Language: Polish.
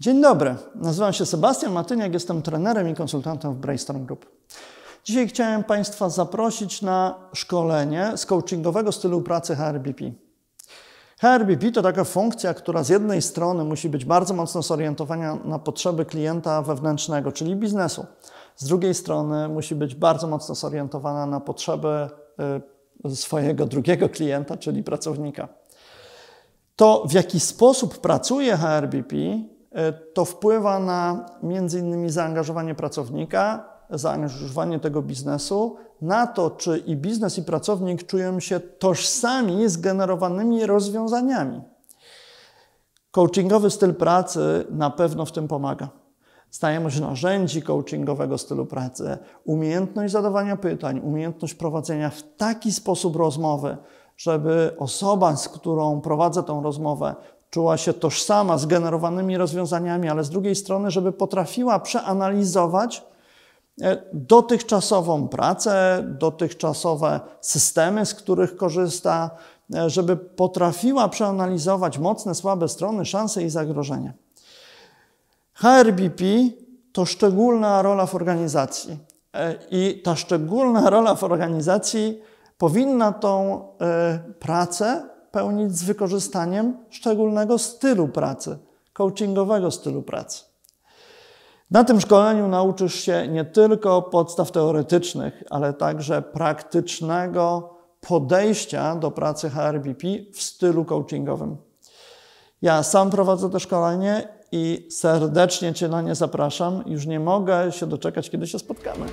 Dzień dobry, nazywam się Sebastian Matyniak, jestem trenerem i konsultantem w Brainstorm Group. Dzisiaj chciałem Państwa zaprosić na szkolenie z coachingowego stylu pracy HRBP. HRBP to taka funkcja, która z jednej strony musi być bardzo mocno zorientowana na potrzeby klienta wewnętrznego, czyli biznesu. Z drugiej strony musi być bardzo mocno zorientowana na potrzeby y, swojego drugiego klienta, czyli pracownika. To w jaki sposób pracuje HRBP E, to wpływa na między innymi zaangażowanie pracownika, zaangażowanie tego biznesu, na to, czy i biznes, i pracownik czują się tożsami z generowanymi rozwiązaniami. Coachingowy styl pracy na pewno w tym pomaga. Znajomość narzędzi coachingowego stylu pracy, umiejętność zadawania pytań, umiejętność prowadzenia w taki sposób rozmowy, żeby osoba, z którą prowadzę tą rozmowę, czuła się tożsama z generowanymi rozwiązaniami, ale z drugiej strony, żeby potrafiła przeanalizować e, dotychczasową pracę, dotychczasowe systemy, z których korzysta, e, żeby potrafiła przeanalizować mocne, słabe strony, szanse i zagrożenia. HRBP to szczególna rola w organizacji. E, I ta szczególna rola w organizacji powinna tą e, pracę pełnić z wykorzystaniem szczególnego stylu pracy, coachingowego stylu pracy. Na tym szkoleniu nauczysz się nie tylko podstaw teoretycznych, ale także praktycznego podejścia do pracy HRBP w stylu coachingowym. Ja sam prowadzę to szkolenie i serdecznie Cię na nie zapraszam. Już nie mogę się doczekać, kiedy się spotkamy.